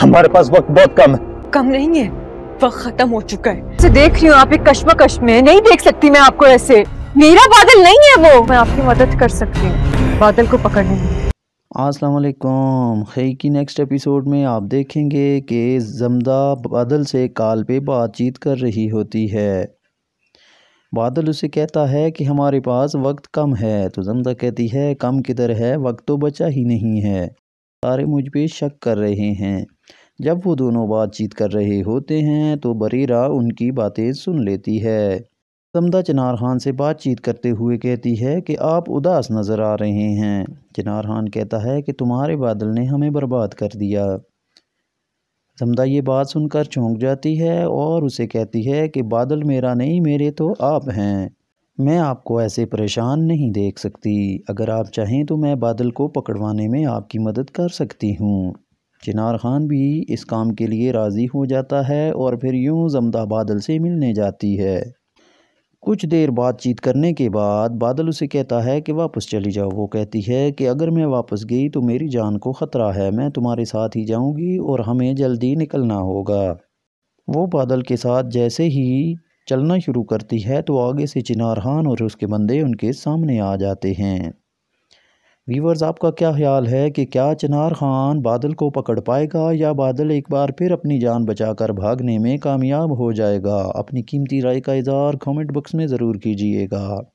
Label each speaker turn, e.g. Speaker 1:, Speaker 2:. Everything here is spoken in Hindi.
Speaker 1: हमारे
Speaker 2: पास वक्त बहुत कम है कम नहीं है वक्त खत्म हो चुका है से देख रही हूँ आप एक कश्मकश में नहीं देख सकती मैं आपको ऐसे मेरा बादल नहीं है वो मैं आपकी मदद कर सकती हूँ बादल को पकड़ने में
Speaker 1: असलम खई की नेक्स्ट एपिसोड में आप देखेंगे कि जमदा बादल से काल पे बातचीत कर रही होती है बादल उसे कहता है कि हमारे पास वक्त कम है तो जमदा कहती है कम किधर है वक्त तो बचा ही नहीं है सारे मुझ पर शक कर रहे हैं जब वो दोनों बातचीत कर रहे होते हैं तो बरीरा उनकी बातें सुन लेती है समदा चिनार खान से बातचीत करते हुए कहती है कि आप उदास नज़र आ रहे हैं चिनार खान कहता है कि तुम्हारे बादल ने हमें बर्बाद कर दिया समदा ये बात सुनकर चौंक जाती है और उसे कहती है कि बादल मेरा नहीं मेरे तो आप हैं मैं आपको ऐसे परेशान नहीं देख सकती अगर आप चाहें तो मैं बादल को पकड़वाने में आपकी मदद कर सकती हूँ चिनार खान भी इस काम के लिए राज़ी हो जाता है और फिर यूँ जमदा बादल से मिलने जाती है कुछ देर बातचीत करने के बाद बादल उसे कहता है कि वापस चली जाओ वो कहती है कि अगर मैं वापस गई तो मेरी जान को ख़तरा है मैं तुम्हारे साथ ही जाऊंगी और हमें जल्दी निकलना होगा वो बादल के साथ जैसे ही चलना शुरू करती है तो आगे से चिनार खान और उसके बंदे उनके सामने आ जाते हैं वीवर्स आपका क्या ख्याल है कि क्या चिनार खान बादल को पकड़ पाएगा या बादल एक बार फिर अपनी जान बचाकर भागने में कामयाब हो जाएगा अपनी कीमती राय का इजहार कमेंट बॉक्स में ज़रूर कीजिएगा